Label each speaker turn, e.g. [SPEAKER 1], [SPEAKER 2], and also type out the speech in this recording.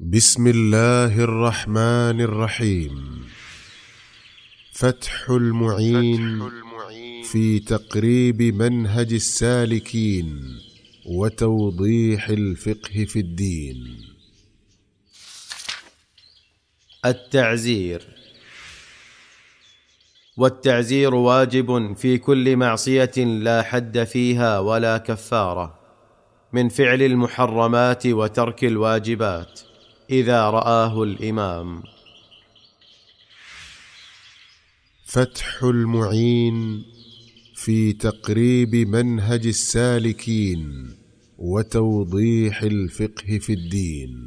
[SPEAKER 1] بسم الله الرحمن الرحيم فتح المعين, في تقريب منهج السالكين وتوضيح الفقه في الدين
[SPEAKER 2] التعزير والتعزير واجب في كل معصيه لا حد فيها ولا كفاره من فعل المحرمات وترك الواجبات اذا راه الامام
[SPEAKER 1] فتح المعين في تقريب منهج السالكين وتوضيح الفقه في الدين